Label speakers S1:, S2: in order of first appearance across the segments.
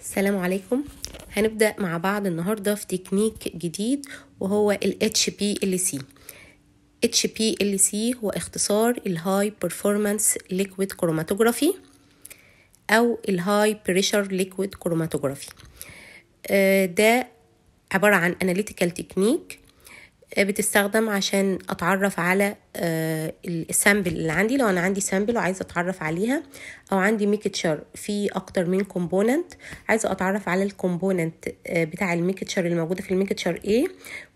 S1: السلام عليكم هنبدأ مع بعض النهاردة في تكنيك جديد وهو ال HPLC HPLC هو اختصار ال High Performance Liquid Chromatography أو ال High Pressure Liquid Chromatography ده عبارة عن Analytical Technique بتستخدم عشان اتعرف على آه، السامبل اللي عندي لو انا عندي سامبل وعايزه اتعرف عليها او عندي ميكتشر في اكتر من كومبوننت عايزه اتعرف على الكومبوننت آه، بتاع الميكتشر اللي موجوده في الميكتشر ايه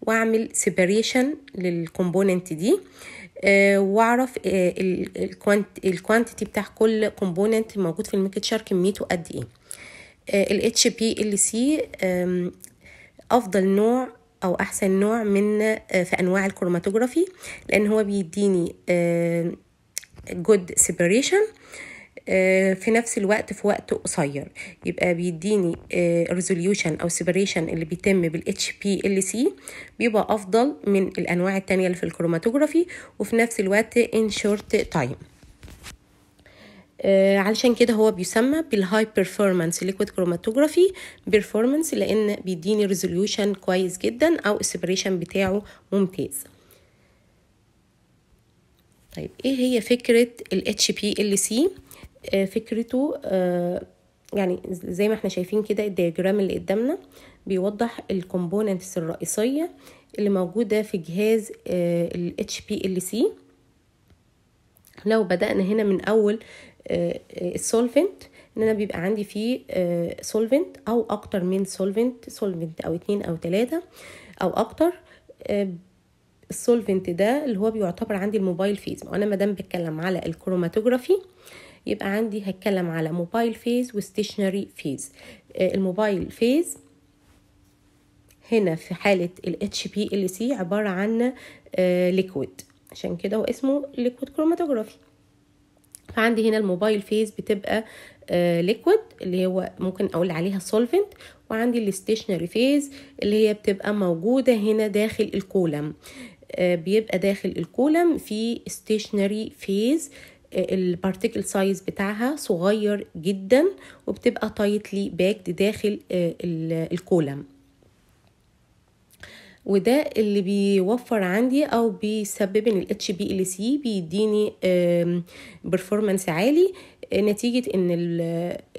S1: واعمل سيبريشن للكومبوننت دي آه، واعرف الكوانتيتي بتاع كل كومبوننت موجود في الميكتشر كميته قد ايه الاتش بي ال سي افضل نوع او احسن نوع من آه، في انواع الكروماتوجرافي لان هو بيديني جود آه، سيبريشن آه، في نفس الوقت في وقت قصير يبقى بيديني ريزوليوشن او سيبريشن اللي بيتم بالاتش بي ال سي بيبقى افضل من الانواع التانية اللي في الكروماتوجرافي وفي نفس الوقت ان شورت تايم آه، علشان كده هو بيسمى بالهاي بيرفورمانس ليكويد كروماتوجرافي بيرفورمانس لان بيديني ريزوليوشن كويس جدا او السبريشن بتاعه ممتاز طيب ايه هي فكره ال HPLC آه، فكرته آه، يعني زي ما احنا شايفين كده الدياجرام اللي قدامنا بيوضح الكومبوننتس الرئيسيه اللي موجوده في جهاز ال HPLC لو بدأنا هنا من أول السولفنت آه، آه، ان انا بيبقى عندي فيه سولفنت آه، او اكتر من سولفنت سولفنت او اتنين او تلاتة او اكتر السولفنت ده اللي هو بيعتبر عندي الموبايل فيز وانا مادام بتكلم على الكروماتوجرافي يبقى عندي هتكلم على موبايل فيز وستيشنري فيز الموبايل فيز هنا في حالة ال HPLC عبارة عن ليكويد عشان كده هو اسمه ليكويد كروماتوجرافي فعندي هنا الموبايل فيز بتبقى ليكويد آه، اللي هو ممكن اقول عليها سولفنت وعندي الاستيشنري فيز اللي هي بتبقى موجوده هنا داخل الكولم آه، بيبقى داخل الكولم في ستيشنري فيز البارتيكل سايز بتاعها صغير جدا وبتبقى تايتلي باكد داخل آه، الكولم وده اللي بيوفر عندي او بيسبب ان الاتش بي ال سي بيديني برفورمانس عالي آه، نتيجه ان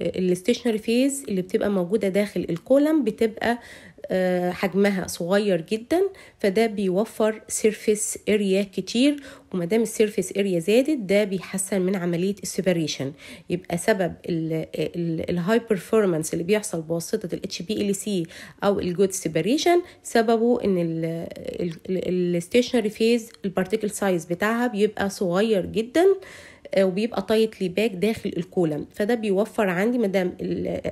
S1: الستيشنري فيز آه، اللي بتبقى موجوده داخل الكولم بتبقى آه، حجمها صغير جدا فده بيوفر سيرفيس اريا كتير دام السيرفيس اريا زادت ده بيحسن من عمليه السيبريشن يبقى سبب الهاي بيرفورمانس اللي بيحصل بواسطه الاتش بي ال سي او الجود سيبريشن سببه ان الستيشنري فيز البارتيكل سايز بتاعها بيبقى صغير جدا آه آه، وبيبقى طاية باك داخل الكولم فده بيوفر عندي مدام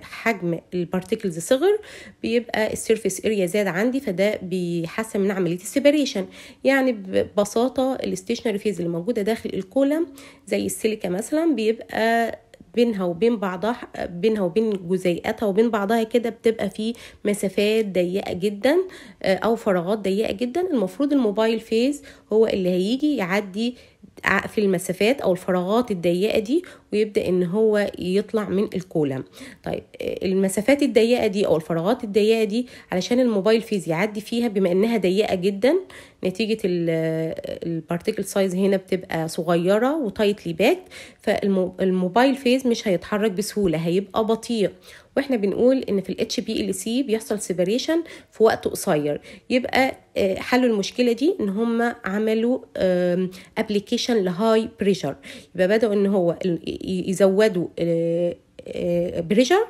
S1: حجم البارتيكلز صغر بيبقى السيرفيس اريا زاد عندي فده بيحسن من عملية السيبريشن يعني ببساطة الاستيشنري فيز اللي موجودة داخل الكولم زي السيليكا مثلا بيبقى بينها وبين بعضها بينها وبين جزيئاتها وبين بعضها كده بتبقى في مسافات ضيقه جدا آه، او فراغات ضيقه جدا المفروض الموبايل فيز هو اللي هيجي يعدي في المسافات او الفراغات الضيقه دي ويبدا ان هو يطلع من الكولم طيب آه، المسافات الضيقه دي او الفراغات الضيقه دي علشان الموبايل فيز يعدي فيها بما انها ضيقه جدا نتيجه البارتيكل آه، سايز هنا بتبقى صغيره وتايتلي باك فالموبايل فيز مش هيتحرك بسهوله هيبقى بطيء واحنا بنقول ان في الاتش بي ال سي بيحصل سيبريشن في وقت قصير يبقى آه، حلوا المشكله دي ان هم عملوا ابلكيشن لهاي بريشر يبقى بداوا ان هو يزودوا آه، بريشر آه،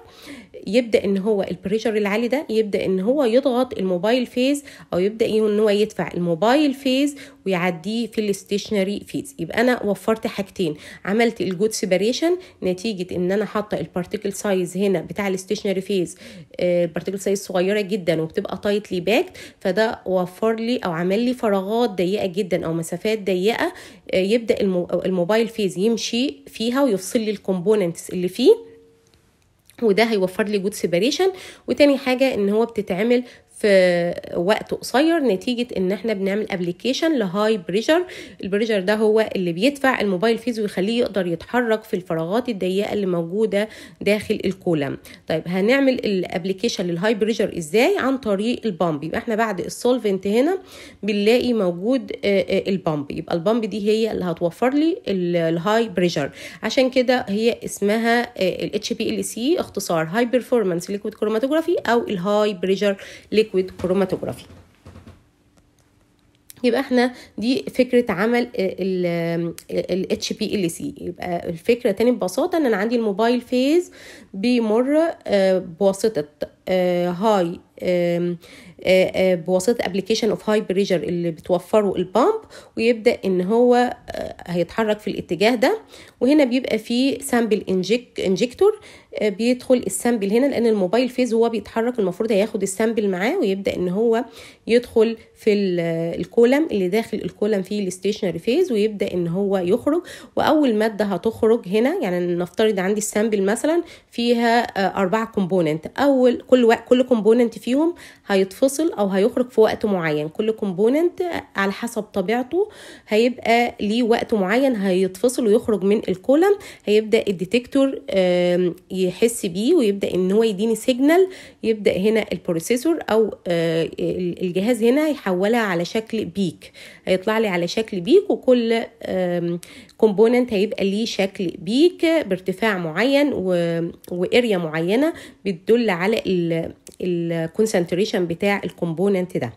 S1: يبدا ان هو البريشر العالي ده يبدا ان هو يضغط الموبايل فيز او يبدا ان هو يدفع الموبايل فيز ويعديه في الاستيشنري فيز يبقى انا وفرت حاجتين عملت الجود سيبريشن نتيجه ان انا حاطه البارتيكل سايز هنا بتاع الاستيشنري فيز البارتيكل سايز صغيره جدا وبتبقى تايتلي باكت فده وفر لي او عمل لي فراغات ضيقه جدا او مسافات ضيقه آه، يبدا الموبايل فيز يمشي فيها ويفصل لي الكومبوننتس اللي فيه وده هيوفر لي جود سيباريشن وتاني حاجه ان هو بتتعمل في وقت قصير نتيجة ان احنا بنعمل ابلكيشن لهاي بريجر البريجر ده هو اللي بيدفع الموبايل فيز ويخليه يقدر يتحرك في الفراغات الضيقة اللي موجودة داخل الكولم طيب هنعمل الابلكيشن للهاي بريجر ازاي عن طريق البامب يبقى احنا بعد السولفنت هنا بنلاقي موجود البامب يبقى البامب دي هي اللي هتوفر لي الهاي بريجر عشان كده هي اسمها ال HPLC اختصار هاي بيرفورمانس ليكويد كروماتوجرافي او الهاي بريجر ليكويد ليكويد كروماتوجرافي يبقى احنا دي فكره عمل ال اتش بي ال سي يبقى الفكره تاني ببساطه ان انا عندي الموبايل فيز بيمر آه، بواسطه هاي آه، آه، بواسطه ابلكيشن اوف هاي بريجر اللي بتوفره البامب ويبدا ان هو هيتحرك في الاتجاه ده وهنا بيبقى فيه سامبل انجكتور آه، بيدخل السامبل هنا لان الموبايل فيز هو بيتحرك المفروض هياخد السامبل معاه ويبدا ان هو يدخل في الكولم اللي داخل الكولم فيه الستيشنري فيز ويبدا ان هو يخرج واول ماده هتخرج هنا يعني نفترض عندي السامبل مثلا فيها آه، اربعه كومبوننت اول كل كل كومبوننت فيهم هيتفصل او هيخرج في وقت معين كل كومبوننت على حسب طبيعته هيبقى ليه وقت معين هيتفصل ويخرج من الكولم هيبدا الديتكتور يحس بيه ويبدا ان هو يديني سيجنال يبدا هنا البروسيسور او آه، الجهاز هنا يحولها على شكل بيك هيطلع لي على شكل بيك وكل كومبوننت هيبقى ليه شكل بيك بارتفاع معين واريا معينه بتدل على الكونسنتريشن بتاع الكومبوننت ده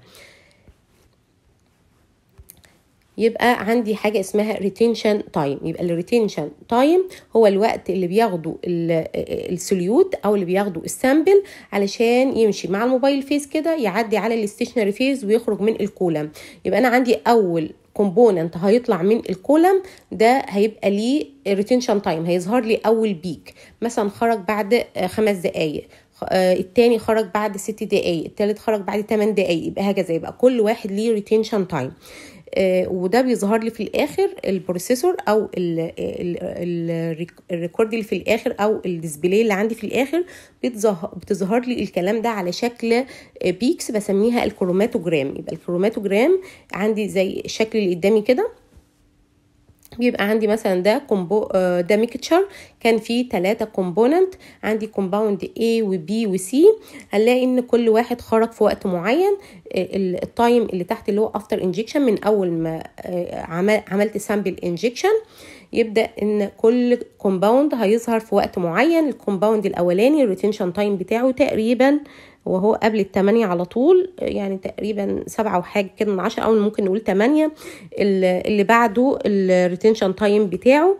S1: يبقى عندي حاجه اسمها retention تايم يبقى retention تايم هو الوقت اللي بياخده السوليوت او اللي بياخده السامبل علشان يمشي مع الموبايل فيز كده يعدي على الاستيشنري فيز ويخرج من الكولم يبقى انا عندي اول كومبوننت هيطلع من الكولم ده هيبقى ليه retention تايم هيظهر لي اول بيك مثلا خرج بعد خمس دقائق آه، التاني خرج بعد ست دقايق التالت خرج بعد 8 دقايق يبقى هكذا يبقى كل واحد ليه ريتينشن تايم آه، وده بيظهر لي في الاخر البروسيسور او الريكورد اللي في الاخر او الديسبلاي اللي عندي في الاخر بتظهر لي الكلام ده على شكل آه، بيكس بسميها الكروماتوجرام يبقى الكروماتوجرام عندي زي الشكل اللي قدامي كده بيبقى عندي مثلا ده كومبو آه، ده ميكتشر كان فيه ثلاثة كومبوننت عندي كومباوند A و B و C هنلاقي ان كل واحد خرج في وقت معين آه، التايم اللي تحت اللي هو افتر انجكشن من اول ما آه، عملت سامبل انجكشن يبدا ان كل كومباوند هيظهر في وقت معين الكومباوند الاولاني الريتنشن تايم بتاعه تقريبا آه وهو قبل التمانية على طول يعني تقريبا سبعة وحاجة كده من عشرة أو ممكن نقول تمانية اللي بعده الريتنشن تايم بتاعه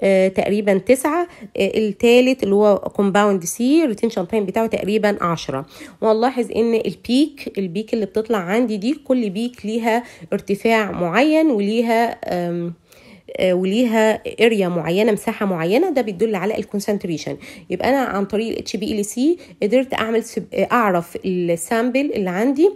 S1: آه تقريبا تسعة آه الثالث اللي هو كومباوند سي الريتنشن تايم بتاعه تقريبا عشرة وهنلاحظ ان البيك البيك اللي بتطلع عندي دي كل بيك ليها ارتفاع معين وليها آم آه، وليها اريا معينه مساحه معينه ده بيدل على الكونسنتريشن يبقى انا عن طريق الاتش بي ال سي e قدرت اعمل آه، اعرف السامبل اللي عندي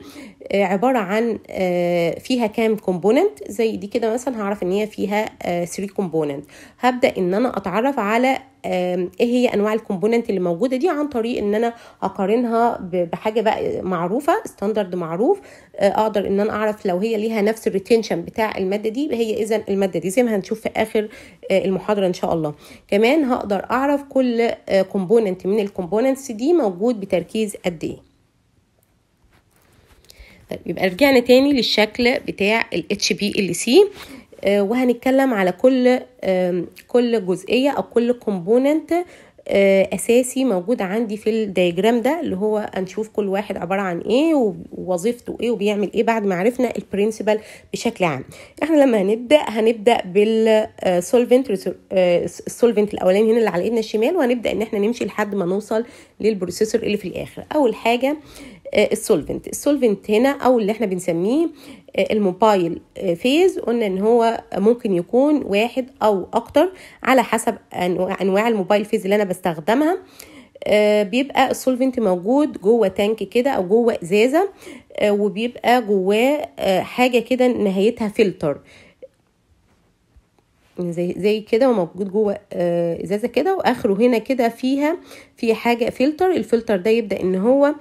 S1: آه، عبارة عن آه، فيها كام كومبوننت زي دي كده مثلا هعرف ان هي فيها 3 آه، كومبوننت هبدأ ان انا اتعرف على ايه هي انواع الكومبوننت اللي موجوده دي عن طريق ان انا اقارنها بحاجه بقى معروفه ستاندرد معروف اقدر ان انا اعرف لو هي ليها نفس الريتنشن بتاع الماده دي هي اذا الماده دي زي ما هنشوف في اخر المحاضره ان شاء الله كمان هقدر اعرف كل كومبوننت من الكومبوننتس دي موجود بتركيز قد ايه طيب يبقى رجعنا تاني للشكل بتاع ال سي آه، وهنتكلم على كل كل جزئيه او كل كومبوننت آه، اساسي موجود عندي في الدياجرام ده اللي هو هنشوف كل واحد عباره عن ايه ووظيفته ايه وبيعمل ايه بعد ما عرفنا البرنسبل بشكل عام احنا لما هنبدا هنبدا بالسولفنت السولفنت آه، الاولاني هنا اللي على ايدنا الشمال وهنبدا ان احنا نمشي لحد ما نوصل للبروسيسور اللي في الاخر اول حاجه السولفنت آه، السولفنت هنا او اللي احنا بنسميه آه، الموبايل آه، فيز قلنا ان هو ممكن يكون واحد او اكتر على حسب انواع الموبايل فيز اللي انا بستخدمها بيبقى السولفنت موجود جوه تانك كده او جوه ازازه وبيبقى جواه حاجه كده نهايتها فلتر زي زي كده وموجود جوه ازازه كده واخره هنا كده فيها في حاجه فلتر الفلتر ده يبدا ان هو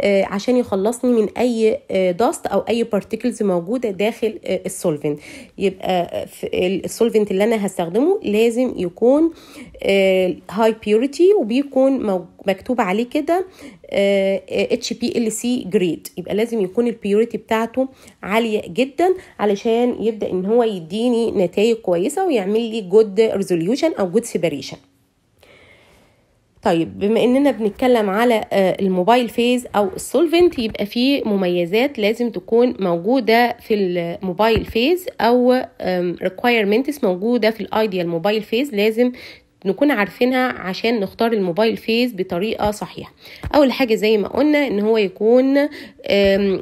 S1: آه، عشان يخلصني من اي داست آه، او اي بارتيكلز موجوده داخل آه، السولفنت يبقى السولفنت اللي انا هستخدمه لازم يكون هاي بيوريتي وبيكون مكتوب عليه كده اتش بي ال سي جريد يبقى لازم يكون البيوريتي بتاعته عاليه جدا علشان يبدا ان هو يديني نتائج كويسه ويعمل لي جود ريزوليوشن او جود سيبريشن طيب بما اننا بنتكلم على آه، الموبايل فيز او السولفنت يبقى في مميزات لازم تكون موجوده في الموبايل فيز او ريكويرمنتس موجوده في الايديال موبايل فيز لازم نكون عارفينها عشان نختار الموبايل فيز بطريقة صحيحة أول حاجة زي ما قلنا إن هو يكون آه،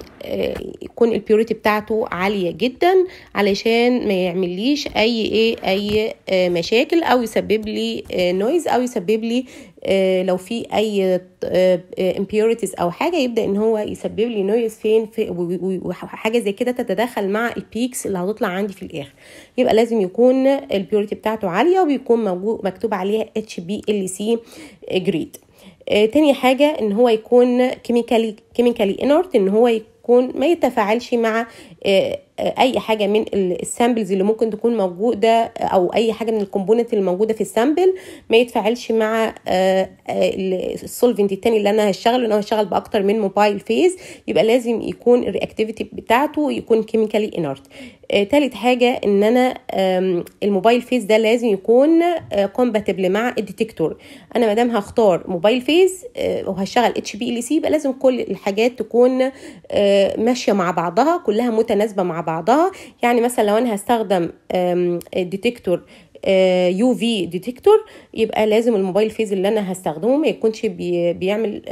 S1: يكون البيوريتي بتاعته عالية جدا علشان ما يعمليش أي إيه أي آه، مشاكل أو يسبب لي نويز أو يسبب لي آه، لو في اي امبيوريتيز آه، آه، او حاجه يبدا ان هو يسبب لي نويز فين في وحاجه زي كده تتداخل مع البيكس اللي هتطلع عندي في الاخر يبقى لازم يكون البيوريتي بتاعته عاليه وبيكون موجود مكتوب عليها اتش بي ال سي جريد تاني حاجه ان هو يكون كيميكالي كيميكالي انورت ان هو يكون ما يتفاعلش مع اي حاجه من السامبلز اللي ممكن تكون موجوده او اي حاجه من الكومبوننت موجوده في السامبل ما يتفاعلش مع آه، آه، السولفنت التاني اللي انا هشتغله انا هشتغل باكتر من موبايل فيز يبقى لازم يكون الرياكتيفيتي بتاعته يكون كيميكالي انارت آه، تالت حاجة ان انا الموبايل فيس ده لازم يكون كومباتبل آه، مع الديتكتور انا مادام هختار موبايل فيس آه، وهشغل اتش بي ال سي يبقى لازم كل الحاجات تكون ماشية مع بعضها كلها متناسبة مع بعضها يعني مثلا لو انا هستخدم الديتكتور يو في ديتكتور يبقى لازم الموبايل فيز اللي انا هستخدمه ما يكونش بي بيعمل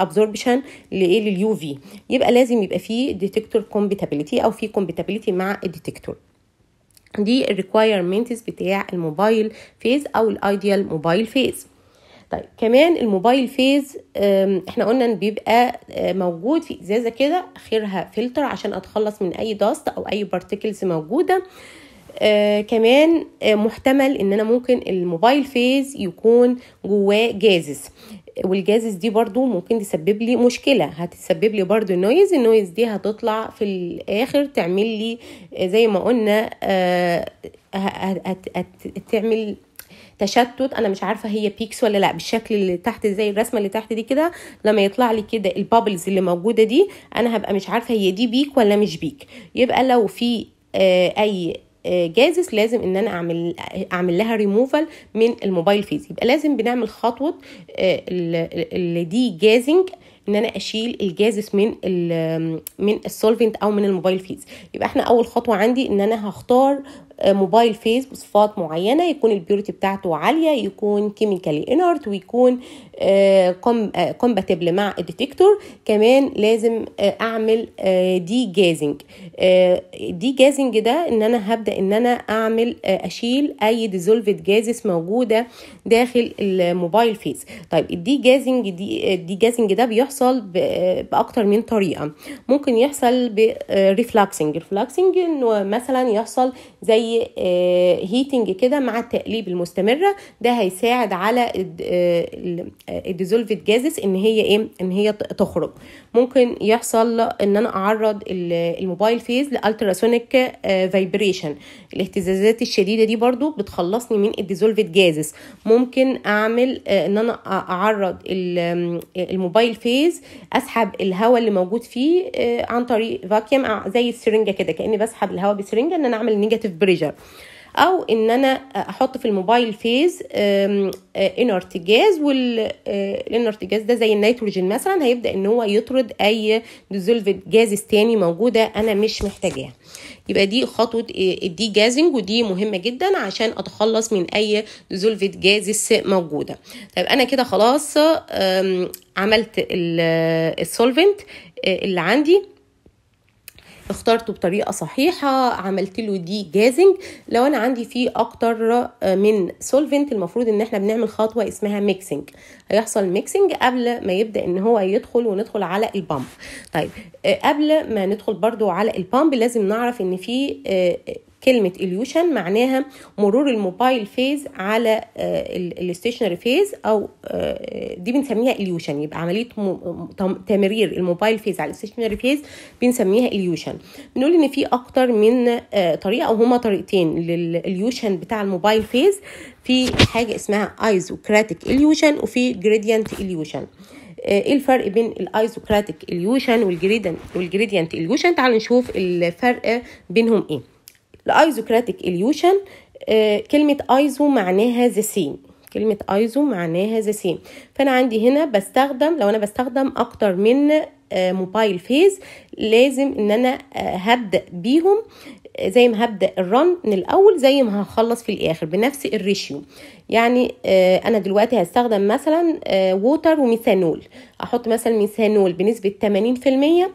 S1: ابزوربشن لايه لليو في يبقى لازم يبقى فيه ديتكتور كومباتيبيليتي او في كومباتيبيليتي مع الديتكتور دي الريكويرمنتس بتاع الموبايل فيز او الايديال موبايل فيز طيب كمان الموبايل فيز احنا قلنا ان بيبقى آه، موجود في ازازه كده اخرها فلتر عشان اتخلص من اي داست او اي بارتكلز موجوده اه آه كمان آه محتمل ان انا ممكن الموبايل فيز يكون جواه جازز والجازز دي برضو ممكن تسبب لي مشكلة هتسبب لي برضو نويز النويز دي هتطلع في الآخر تعمل لي آه، زي ما قلنا آه هتعمل تشتت انا مش عارفه هي بيكس ولا لا بالشكل اللي تحت زي الرسمه اللي تحت دي كده لما يطلع لي كده البابلز اللي موجوده دي انا هبقى مش عارفه هي دي بيك ولا مش بيك يبقى لو في آه، اي جازس لازم ان انا اعمل اعمل لها ريموفال من الموبايل فيز يبقى لازم بنعمل خطوه آه، اللي دي جازنج ان انا اشيل الجازس من من السولفنت او من الموبايل فيز يبقى احنا اول خطوه عندي ان انا هختار آه، موبايل فيز بصفات معينه يكون البيورتي بتاعته عاليه يكون كيميكالي انرت ويكون كومباتبل آه، آه، مع الديتكتور كمان لازم آه، اعمل دي جازنج دي جازنج ده ان انا هبدا ان انا اعمل اشيل اي ديزولفد جازس موجوده داخل الموبايل فيس طيب الدي جازنج دي جازنج ده بيحصل باكتر من طريقه ممكن يحصل بريفلاكسنج ريفلاكسنج انه مثلا يحصل زي هيتنج كده مع التقليب المستمره ده هيساعد على الديزولفيد آه، جازس ان هي ايه ان هي تخرج ممكن يحصل ان انا اعرض الموبايل فيز لالتراسونيك فايبريشن آه، الاهتزازات الشديده دي برضو بتخلصني من الديزولفيد جازس ممكن اعمل آه، ان انا اعرض الموبايل فيز اسحب الهواء اللي موجود فيه عن طريق فاكيوم زي السرنجه كده كاني بسحب الهواء بسرنجه ان انا اعمل نيجاتيف بريشر او ان انا احط في الموبايل فيز آه، انرتجاز والانرتجاز آه، ده زي النيتروجين مثلا هيبدا ان هو يطرد اي ديزولفد جازز تاني موجوده انا مش محتاجاها يبقى دي خطوه الدي آه، جازنج ودي مهمه جدا عشان اتخلص من اي ديزولفد جازز موجوده طيب انا كده خلاص عملت السولفنت اللي عندي اخترته بطريقه صحيحه عملت له دي جازنج لو انا عندي فيه اكتر آه، من سولفنت المفروض ان احنا بنعمل خطوه اسمها ميكسنج هيحصل ميكسنج قبل ما يبدا ان هو يدخل وندخل على البامب طيب آه، قبل ما ندخل برضو على البامب لازم نعرف ان في آه، كلمة إليوشن معناها مرور الموبايل فيز على آه، الستيشنري فيز أو دي بنسميها إليوشن يبقى عملية تمرير الموبايل فيز على الستيشنري فيز بنسميها إليوشن بنقول إن في أكتر من طريقة أو هما طريقتين لليوشن بتاع الموبايل فيز في حاجه اسمها ايزوكراتيك اليوشن وفي جريديانت اليوشن آه، ايه الفرق بين الايزوكراتيك اليوشن والجريديانت اليوشن تعال نشوف الفرق بينهم ايه الايزوكراتيك اليوشن آه، كلمه ايزو معناها ذا سيم كلمه ايزو معناها ذا سيم فانا عندي هنا بستخدم لو انا بستخدم اكتر من موبايل آه، فيز لازم ان انا هبدا بيهم زي ما هبدا الرن من الاول زي ما هخلص في الاخر بنفس الريشيو يعني آه، انا دلوقتي هستخدم مثلا ووتر آه، وميثانول احط مثلا ميثانول بنسبه 80%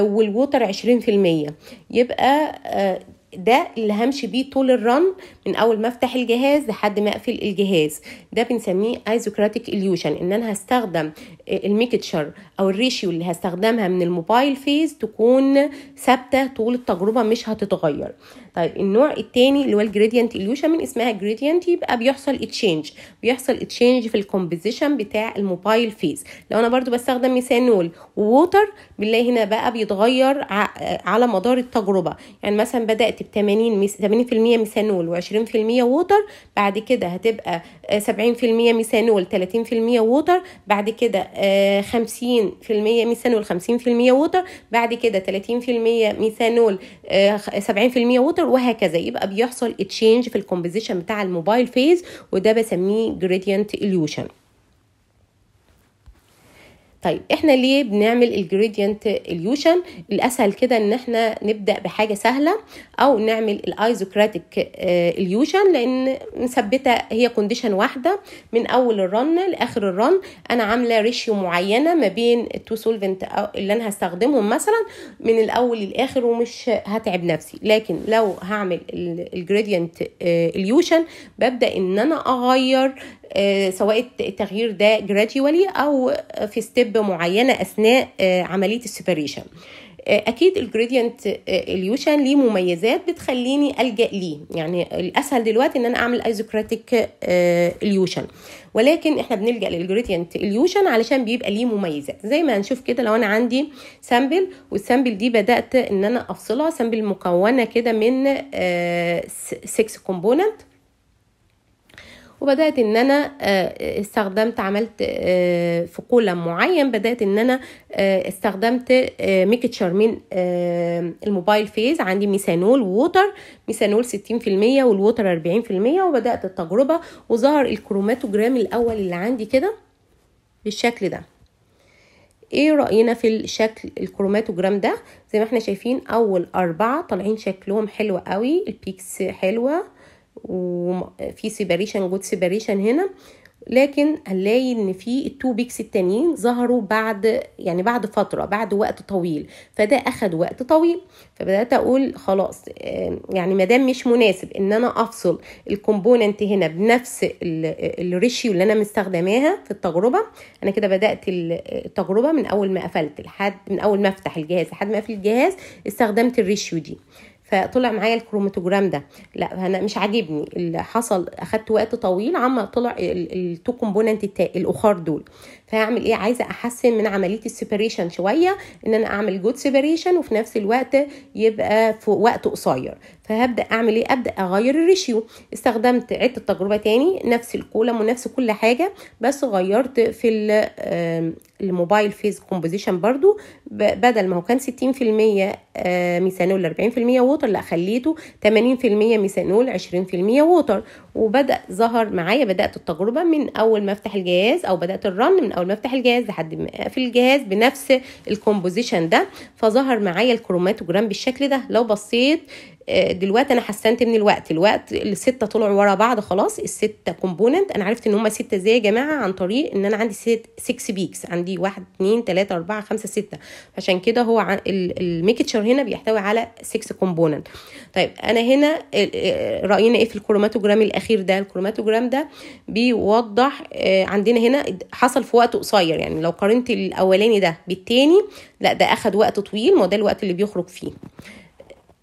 S1: والووتر 20% يبقى آه، ده اللي همشي بيه طول الرن من اول ما افتح الجهاز لحد ما اقفل الجهاز ده بنسميه ايزوكراتيك اليوشن ان انا هستخدم الميكتشر او الريشيو اللي هستخدمها من الموبايل فيز تكون ثابته طول التجربه مش هتتغير طيب النوع الثاني اللي هو الجريدينت اليوشن من اسمها جريدينت يبقى بيحصل اتشينج بيحصل اتشينج في الكومبوزيشن بتاع الموبايل فيز لو انا برضو بستخدم ميثانول ووتر بنلاقي هنا بقى بيتغير على مدار التجربه يعني مثلا بدات ب 80 80% ميثانول و20% ووتر بعد كده هتبقى 70% ميثانول 30% ووتر بعد كده 50% آه، ميثانول 50% ووتر بعد كده 30% ميثانول 70% آه، ووتر وهكذا يبقى بيحصل تشينج في الكومبوزيشن بتاع الموبايل فيز وده بسميه جريدينت illusion طيب احنا ليه بنعمل الجريدينت اليوشن الاسهل كده ان احنا نبدا بحاجه سهله او نعمل الايزوكراتيك آه، اليوشن لان مثبته هي كونديشن واحده من اول الرن لاخر الرن انا عامله ريشيو معينه ما بين التو سولفنت اللي انا هستخدمهم مثلا من الاول للاخر ومش هتعب نفسي لكن لو هعمل الجريدينت آه، اليوشن ببدا ان انا اغير آه، سواء التغيير ده جراديوالي او في ستيب بنسبه معينه اثناء آه، عمليه السيبريشن آه، اكيد الجريدينت آه، اليوشن ليه مميزات بتخليني الجا ليه يعني الاسهل دلوقتي ان انا اعمل ايزوكراتيك اليوشن ولكن احنا بنلجا للجريدينت اليوشن علشان بيبقى ليه مميزات زي ما هنشوف كده لو انا عندي سامبل والسامبل دي بدات ان انا افصلها سامبل مكونه كده من 6 كومبوننت وبدات ان انا آه، استخدمت عملت آه، في معين بدات ان انا آه، استخدمت ميك شارمين الموبايل فيز عندي ميثانول ووتر ميثانول 60% والووتر 40% وبدات التجربه وظهر الكروماتوجرام الاول اللي عندي كده بالشكل ده ايه رأينا في الشكل الكروماتوجرام ده زي ما احنا شايفين اول اربعة طالعين شكلهم حلو قوي البيكس حلوة وفي سيباريشن جود سيباريشن هنا لكن هنلاقي ان في التو بيكس التانيين ظهروا بعد يعني بعد فتره بعد وقت طويل فده اخد وقت طويل فبدات اقول خلاص يعني ما دام مش مناسب ان انا افصل الكومبوننت هنا بنفس الريشيو اللي انا مستخدماها في التجربه انا كده بدات التجربه من اول ما قفلت لحد من اول ما افتح الجهاز لحد ما اقفل الجهاز استخدمت الريشيو دي فطلع معايا الكروماتوجرام ده لا انا مش عاجبني اللي حصل اخدت وقت طويل عما طلع التو كومبوننت الاخر دول فهعمل ايه عايزه احسن من عمليه السيبريشن شويه ان انا اعمل جود سيبريشن وفي نفس الوقت يبقى في وقت قصير فهبدا اعمل ايه ابدا اغير الريشيو استخدمت عدت تجربه تاني نفس الكولم ونفس كل حاجه بس غيرت في الموبايل فيز كومبوزيشن برضو بدل ما هو كان 60% آه، ميثانول 40% ووتر لا خليته 80% ميثانول 20% ووتر وبدا ظهر معايا بدات التجربه من اول ما افتح الجهاز او بدات الرن من اول ما افتح الجهاز لحد ما اقفل الجهاز بنفس الكومبوزيشن ده فظهر معايا الكروماتوجرام بالشكل ده لو بصيت آه، دلوقتي انا حسنت من الوقت الوقت السته طلعوا ورا بعض خلاص السته كومبوننت انا عرفت ان هم سته ازاي يا جماعه عن طريق ان انا عندي ست 6 بيكس عندي 1 2 3 4 5 6 عشان كده هو الميكتشر هنا بيحتوي على 6 كومبوننت طيب انا هنا آه، آه، راينا ايه في الكروماتوجرام الاخير ده الكروماتوجرام ده بيوضح عندنا هنا حصل في وقت قصير يعني لو قارنت الاولاني ده بالتاني لا ده اخد وقت طويل ما ده الوقت اللي بيخرج فيه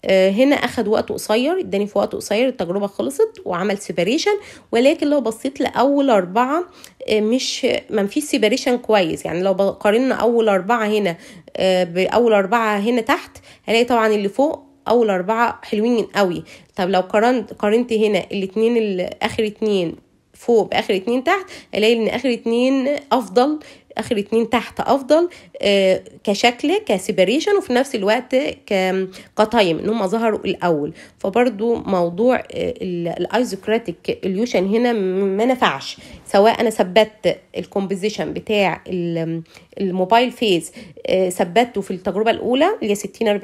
S1: آه، هنا اخد وقت قصير اداني في وقت قصير التجربه خلصت وعمل سيبريشن ولكن لو بصيت لاول اربعه آه، مش ما فيش سيبريشن كويس يعني لو قارنا اول اربعه هنا آه، باول اربعه هنا تحت هلاقي طبعا اللي فوق اول اربعه حلوين قوي طب لو قارنت قارنت هنا الاتنين اخر اتنين فوق باخر اتنين تحت الاقي ان اخر اتنين افضل اخر اتنين تحت افضل آه، كشكل كسيبريشن وفي نفس الوقت كتايم ان هم ظهروا الاول فبرضو موضوع آه، الايزوكراتيك اليوشن هنا ما نفعش سواء انا ثبتت الكومبوزيشن بتاع الموبايل فيز آه، ثبته في التجربه الاولى اللي هي 60 40%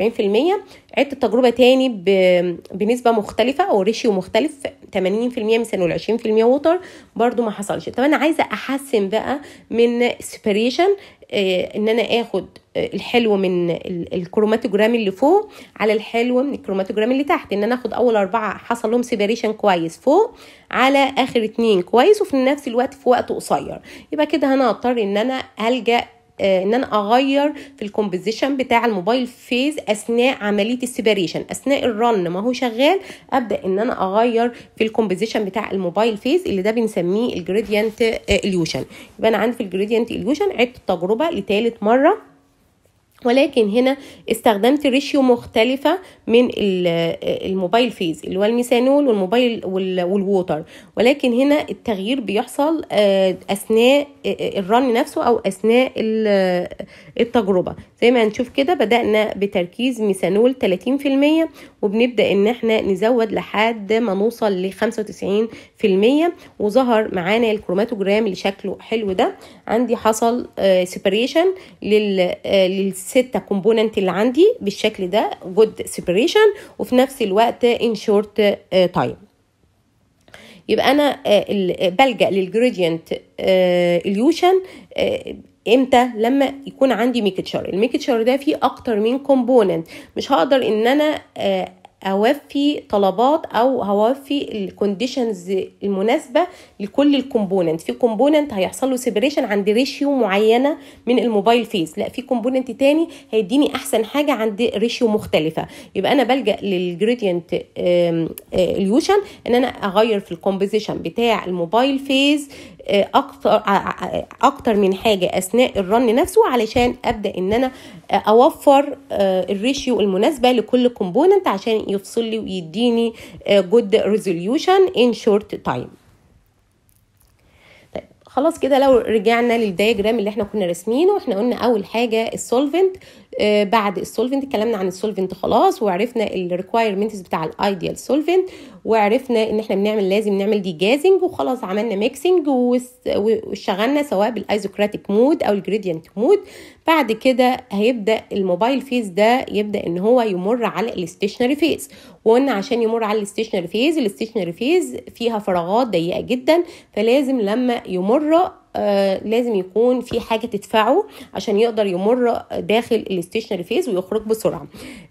S1: عدت التجربه تاني بنسبه مختلفه او ريشيو مختلف 80% مثلا وال 20% ووتر برده ما حصلش طب انا عايزه احسن بقى من سبريشن آه، ان انا اخد آه، الحلو من الكروماتوجرام اللي فوق على الحلو من الكروماتوجرام اللي تحت ان انا اخد اول اربعه حصل لهم سيبريشن كويس فوق على اخر اتنين كويس وفي نفس الوقت في وقت قصير يبقى كده انا هضطر ان انا الجا آه، ان انا اغير في الكومبوزيشن بتاع الموبايل فيز اثناء عمليه السيبريشن اثناء الرن ما هو شغال ابدا ان انا اغير في الكومبوزيشن بتاع الموبايل فيز اللي ده بنسميه الجريدينت اليوشن آه، يبقى انا عندي في الجريدينت اليوشن عدت التجربه لثالث مره ولكن هنا استخدمت ريشيو مختلفة من الموبايل فيز اللي هو الميثانول والموبايل والووتر ولكن هنا التغيير بيحصل آه، أثناء آه، الرن نفسه أو أثناء آه، التجربة زي ما هنشوف كده بدأنا بتركيز ميثانول 30% وبنبدا ان احنا نزود لحد ما نوصل ل 95% وظهر معانا الكروماتوجرام اللي شكله حلو ده عندي حصل سيبريشن للسته كومبوننت اللي عندي بالشكل ده جود سيبريشن وفي نفس الوقت ان شورت تايم يبقى انا آه، آه، بلجا للجريدينت اليوشن آه، امتى لما يكون عندي ميكتشر الميكتشر ده فيه اكتر من كومبوننت مش هقدر ان انا اوفي طلبات او هوفي الكونديشنز المناسبه لكل الكومبوننت في كومبوننت هيحصل له سيبريشن عند ريشيو معينه من الموبايل فيز لا في كومبوننت تاني هيديني احسن حاجه عند ريشيو مختلفه يبقى انا بلجا للجريدينت اليوشن آه، ان انا اغير في الكومبوزيشن بتاع الموبايل فيز اكتر اكتر من حاجه اثناء الرن نفسه علشان ابدا ان انا اوفر آه، الريشيو المناسبه لكل كومبوننت عشان يفصل لي ويديني جود ريزوليوشن ان شورت تايم خلاص كده لو رجعنا للدياجرام اللي احنا كنا راسمينه احنا قلنا اول حاجه السولفنت آه، بعد السولفنت اتكلمنا عن السولفنت خلاص وعرفنا الريكوايرمنتس بتاع الايديال سولفنت وعرفنا ان احنا بنعمل لازم نعمل دي جازنج وخلاص عملنا ميكسنج واشتغلنا سواء بالايزوكراتيك مود او الجريدينت مود بعد كده هيبدا الموبايل فيز ده يبدا ان هو يمر على الاستيشنري فيز وقلنا عشان يمر على الاستيشنري فيز الاستيشنري فيز فيها فراغات ضيقه جدا فلازم لما يمر آه، لازم يكون في حاجه تدفعه عشان يقدر يمر داخل الاستيشنري فيز ويخرج بسرعه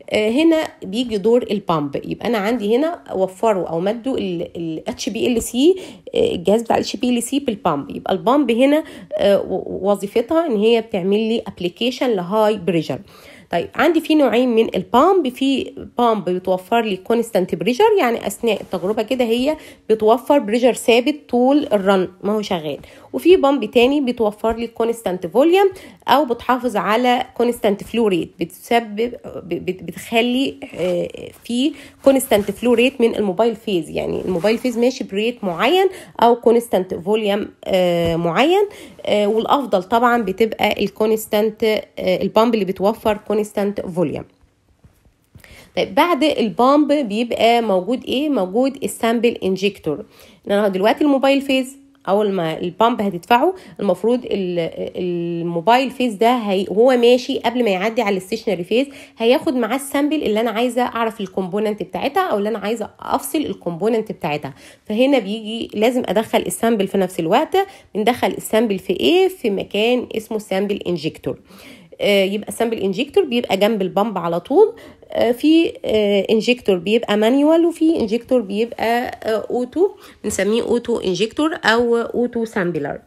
S1: آه، هنا بيجي دور البامب يبقى انا عندي هنا وفروا او مدوا الاتش بي ال سي آه، الجهاز بتاع الاتش بي ال سي بالبامب يبقى البامب هنا وظيفتها ان هي بتعمل لي ابلكيشن لهاي بريشر طيب عندي في نوعين من البامب في بامب بتوفر لي كونستانت بريجر يعني اثناء التجربه كده هي بتوفر بريجر ثابت طول الرن ما هو شغال وفي بامب تاني بتوفر لي كونستانت فوليوم او بتحافظ على كونستانت فلو ريت بتسبب بتخلي آه، في كونستانت فلو ريت من الموبايل فيز يعني الموبايل فيز ماشي بريت معين او كونستانت آه، فوليوم معين آه، والافضل طبعا بتبقى الكونستانت البامب اللي بتوفر كونستانت فوليوم طيب بعد البامب بيبقى موجود ايه موجود السامبل انجكتور ان انا دلوقتي الموبايل فيز اول ما البامب هتدفعه المفروض الموبايل فيز ده هي هو ماشي قبل ما يعدي على الستيشنري فيز هياخد معاه السامبل اللي انا عايزه اعرف الكومبوننت بتاعتها او اللي انا عايزه افصل الكومبوننت بتاعتها فهنا بيجي لازم ادخل السامبل في نفس الوقت بندخل السامبل في ايه في مكان اسمه سامبل انجكتور آه، يبقى سامبل انجكتور بيبقى جنب البامب على طول آه، في انجكتور آه، بيبقى مانيوال وفي انجكتور بيبقى اوتو بنسميه اوتو انجكتور او اوتو سامبلر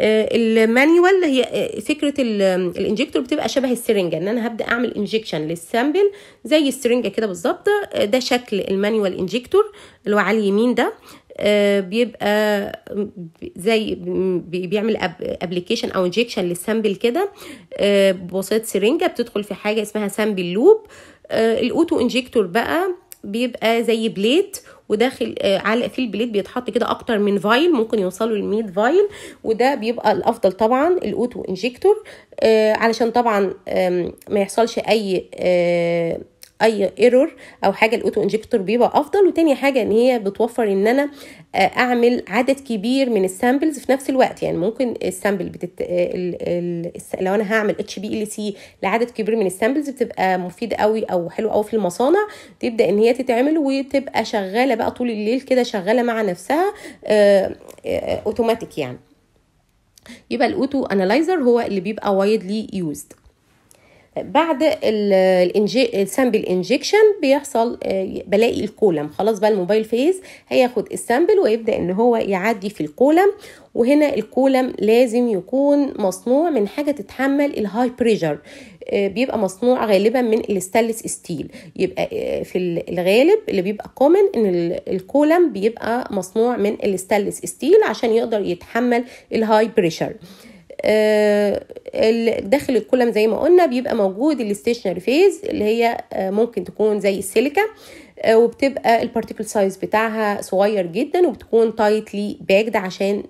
S1: المانيوال هي فكره الانجكتور بتبقى شبه السرنجه ان انا هبدا اعمل انجكشن للسامبل زي السرنجه كده بالظبط ده شكل المانيوال انجكتور اللي هو على اليمين ده آه، بيبقى زي بيعمل ابلكيشن او انجكشن للسامبل كده آه، بواسطه سرنجه بتدخل في حاجه اسمها سامبل لوب آه، الاوتو انجكتور بقى بيبقى زي بليت وداخل علق في البليت بيتحط كده اكتر من فايل ممكن يوصلوا ل 100 فايل وده بيبقى الافضل طبعا الاوتو انجكتور علشان طبعا ما يحصلش اي اي ايرور او حاجه الاوتو انجكتور بيبقى افضل وتاني حاجه ان هي بتوفر ان انا آه، اعمل عدد كبير من السامبلز في نفس الوقت يعني ممكن السامبل بتت... آه، ال... ال... لو انا هعمل اتش بي ال سي لعدد كبير من السامبلز بتبقى مفيده قوي او حلوه قوي في المصانع تبدا ان هي تتعمل وتبقى شغاله بقى طول الليل كده شغاله مع نفسها اوتوماتيك آه، يعني يبقى الاوتو انالايزر هو اللي بيبقى وايدلي يوزد بعد السامبل انجكشن بيحصل آه، بلاقي الكولم خلاص بقى الموبايل فيز هياخد السامبل ويبدا ان هو يعدي في الكولم وهنا الكولم لازم يكون مصنوع من حاجه تتحمل الهاي آه، بريشر بيبقى مصنوع غالبا من الستانلس ستيل يبقى آه، في الغالب اللي بيبقى كومن ان الكولم بيبقى مصنوع من الستانلس ستيل عشان يقدر يتحمل الهاي بريشر آه، داخل الكولم زي ما قلنا بيبقى موجود الستيشنري فيز اللي هي آه، ممكن تكون زي السيليكا آه، وبتبقى البارتيكل سايز بتاعها صغير جدا وبتكون تايتلي باجد عشان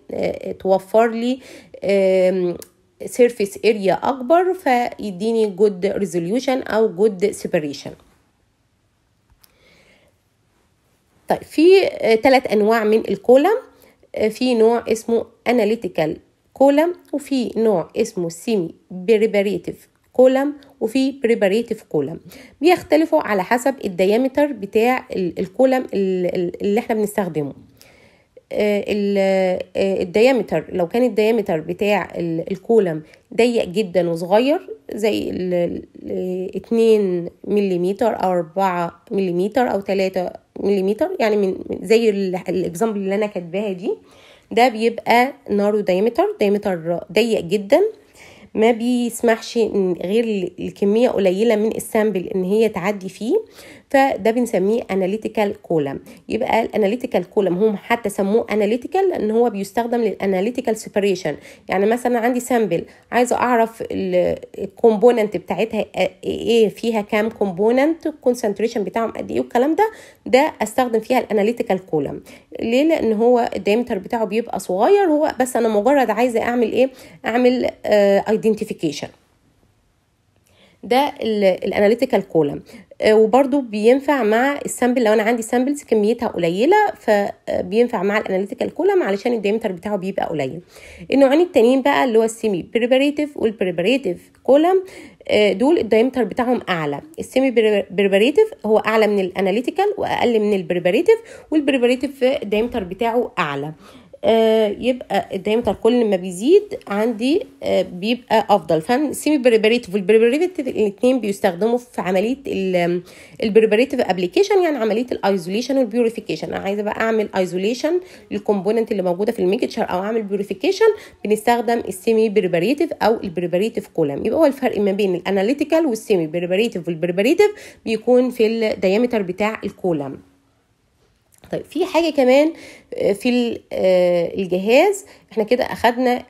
S1: توفر لي سيرفيس اريا اكبر فيديني جود ريزوليوشن او جود سيبريشن طيب في ثلاث انواع من الكولم في نوع اسمه اناليتيكال كولم وفي نوع اسمه سيمي بريباريتيف كولم وفي بريباريتيف كولم بيختلفوا على حسب الديامتر بتاع الكولم اللي احنا بنستخدمه آه، الديامتر آه، لو كان الديامتر بتاع الكولم ضيق جدا وصغير زي اتنين ملم او اربعة ملم او تلاتة ملم يعني من زي الاكزامبل اللي انا كاتباها دي ده بيبقى نارو دايمتر دايمتر ضيق جدا ما بيسمحش غير الكميه قليله من السامبل ان هي تعدي فيه فده بنسميه اناليتيكال كولم يبقى الاناليتيكال كولم هم حتى سموه اناليتيكال لان هو بيستخدم للاناليتيكال سيبريشن يعني مثلا عندي سامبل عايزه اعرف الكومبوننت بتاعتها ايه فيها كام كومبوننت الكونسنتريشن بتاعهم قد ايه والكلام ده ده استخدم فيها الاناليتيكال كولم ليه لان هو الدايمتر بتاعه بيبقى صغير هو بس انا مجرد عايزه اعمل ايه اعمل ايدنتيفيكيشن آه، ده الاناليتيكال كولم آه، وبرده بينفع مع السامبل لو انا عندي سامبلز كميتها قليله فبينفع آه، مع الاناليتيكال كولم علشان الدايمتر بتاعه بيبقى قليل النوعين التانيين بقى اللي هو السيمي بريباريتيف والبريباريتيف كولم دول الدايمتر بتاعهم اعلى السيمي بريباريتيف هو اعلى من الاناليتيكال واقل من البريباريتيف والبريباريتيف الدايمتر بتاعه اعلى آه، يبقى الدايمتر كل ما بيزيد عندي آه، بيبقى افضل فالسيمي بريبريتيف والبريبريتيف الاثنين بيستخدموا في عمليه البريبريتيف ابلكيشن يعني عمليه الايزوليشن والبيوريفيكيشن انا عايزه بقى اعمل ايزوليشن للكومبوننت اللي موجوده في الميكتشر او اعمل بيوريفيكيشن بنستخدم السيمي بريبريتيف او البريبريتيف كولم يبقى هو الفرق ما بين الاناليتيكال والسيمي بريبريتيف والبريبريتيف بيكون في الدايمتر بتاع الكولم طيب في حاجه كمان آه، في آه، الجهاز احنا كده اخدنا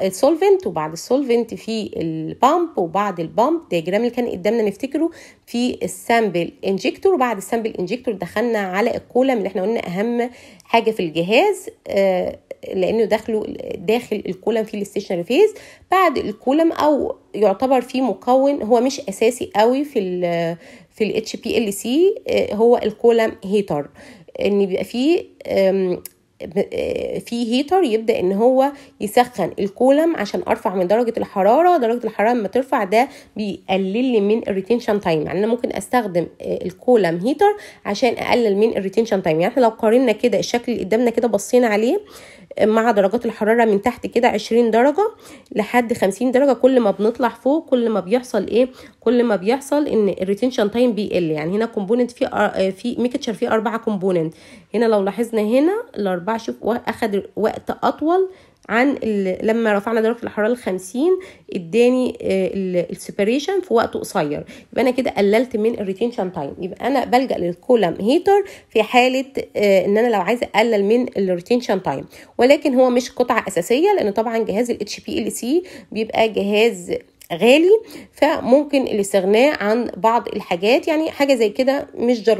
S1: السولفنت وبعد السولفنت في البامب وبعد البامب ديجرام اللي كان قدامنا نفتكره في السامبل انجكتور وبعد السامبل انجكتور دخلنا على الكولم اللي احنا قلنا اهم حاجه في الجهاز آه، لانه داخله داخل الكولم في الاستيشنري فيز بعد الكولم او يعتبر فيه مكون هو مش اساسي قوي في الـ في الاتش بي ال سي هو الكولم هيتر ان بيبقى فيه آه، في هيتر يبدا ان هو يسخن الكولم عشان ارفع من درجه الحراره درجه الحراره لما ترفع ده بيقلل لي من الريتينشن تايم يعني انا ممكن استخدم آه، الكولم هيتر عشان اقلل من الريتينشن تايم يعني احنا لو قارنا كده الشكل اللي قدامنا كده بصينا عليه مع درجات الحرارة من تحت كده 20 درجة لحد 50 درجة كل ما بنطلع فوق كل ما بيحصل ايه كل ما بيحصل ان الريتنشن تايم بيقل يعني هنا كومبوننت فيه في ميكتشر فيه اربعة كومبوننت هنا لو لاحظنا هنا الاربعة شوف اخد وقت اطول عن لما رفعنا درجه الحراره ل 50 اداني آه، السيبريشن في وقت قصير يبقى انا كده قللت من الريتينشن تايم يبقى انا بلجا للكولم هيتر في حاله آه، ان انا لو عايزه اقلل من الريتينشن تايم ولكن هو مش قطعه اساسيه لان طبعا جهاز الاتش بي ال سي بيبقى جهاز غالي فممكن الاستغناء عن بعض الحاجات يعني حاجه زي كده مش ضروري